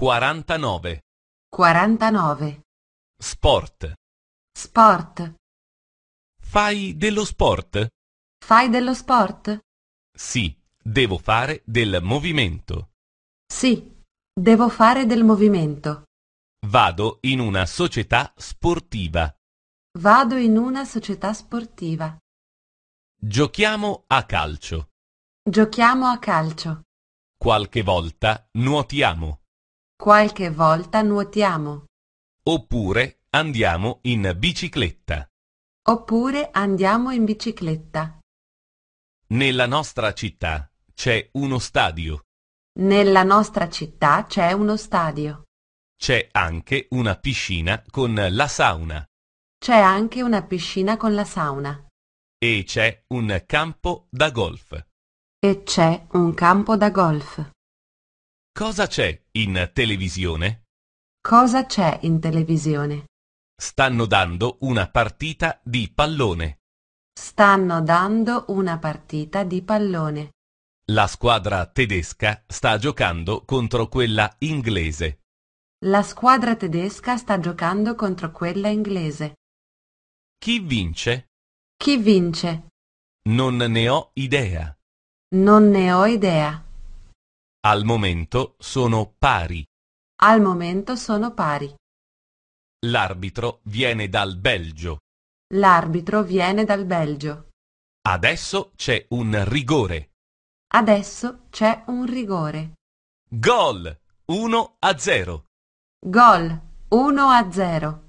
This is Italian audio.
49 49 Sport Sport Fai dello sport? Fai dello sport? Sì, devo fare del movimento. Sì, devo fare del movimento. Vado in una società sportiva. Vado in una società sportiva. Giochiamo a calcio. Giochiamo a calcio. Qualche volta nuotiamo. Qualche volta nuotiamo. Oppure andiamo in bicicletta. Oppure andiamo in bicicletta. Nella nostra città c'è uno stadio. Nella nostra città c'è uno stadio. C'è anche una piscina con la sauna. C'è anche una piscina con la sauna. E c'è un campo da golf. E c'è un campo da golf. Cosa c'è in televisione? Cosa c'è in televisione? Stanno dando una partita di pallone. Stanno dando una partita di pallone. La squadra tedesca sta giocando contro quella inglese. La squadra tedesca sta giocando contro quella inglese. Chi vince? Chi vince? Non ne ho idea. Non ne ho idea. Al momento sono pari. Al momento sono pari. L'arbitro viene dal Belgio. L'arbitro viene dal Belgio. Adesso c'è un rigore. Adesso c'è un rigore. Gol 1 a 0. Gol 1 a 0.